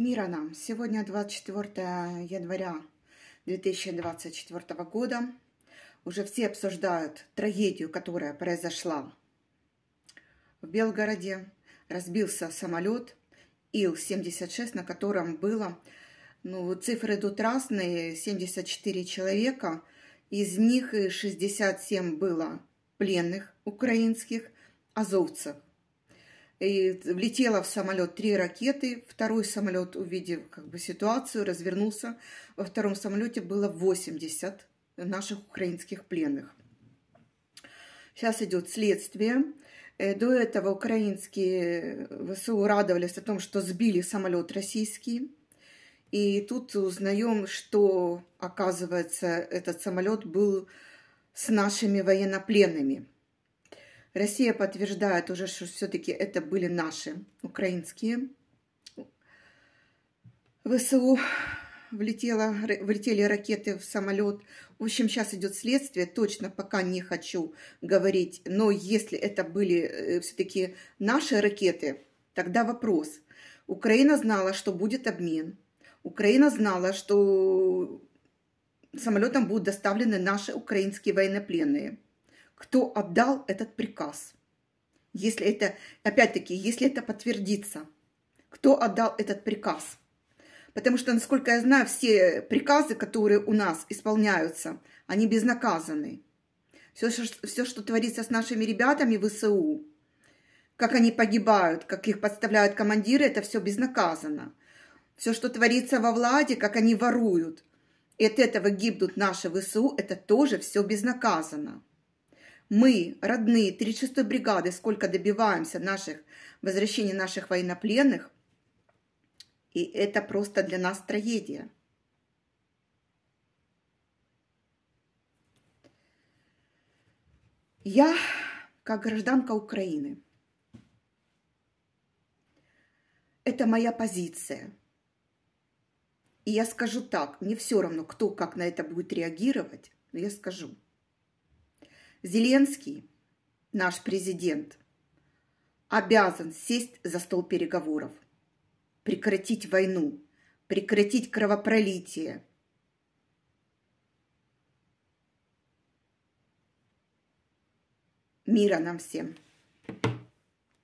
Мира нам! Сегодня 24 января 2024 года. Уже все обсуждают трагедию, которая произошла в Белгороде. Разбился самолет Ил-76, на котором было, ну, цифры тут разные, 74 человека. Из них 67 было пленных украинских азовцев. И влетела в самолет три ракеты, второй самолет, увидев как бы ситуацию, развернулся. Во втором самолете было 80 наших украинских пленных. Сейчас идет следствие. Э, до этого украинские ВСУ радовались о том, что сбили самолет российский. И тут узнаем, что, оказывается, этот самолет был с нашими военнопленными. Россия подтверждает уже, что все-таки это были наши украинские ВСУ. Влетело, влетели ракеты в самолет. В общем, сейчас идет следствие. Точно пока не хочу говорить. Но если это были э, все-таки наши ракеты, тогда вопрос. Украина знала, что будет обмен. Украина знала, что самолетом будут доставлены наши украинские военнопленные кто отдал этот приказ. Если это, опять-таки, если это подтвердится, кто отдал этот приказ. Потому что, насколько я знаю, все приказы, которые у нас исполняются, они безнаказаны. Все, все что творится с нашими ребятами в ВСУ, как они погибают, как их подставляют командиры, это все безнаказанно. Все, что творится во Владе, как они воруют, и от этого гибнут наши ВСУ, это тоже все безнаказанно мы, родные 36-й бригады, сколько добиваемся наших, возвращения наших военнопленных, и это просто для нас трагедия. Я, как гражданка Украины, это моя позиция. И я скажу так, мне все равно, кто как на это будет реагировать, но я скажу – Зеленский, наш президент, обязан сесть за стол переговоров, прекратить войну, прекратить кровопролитие. Мира нам всем!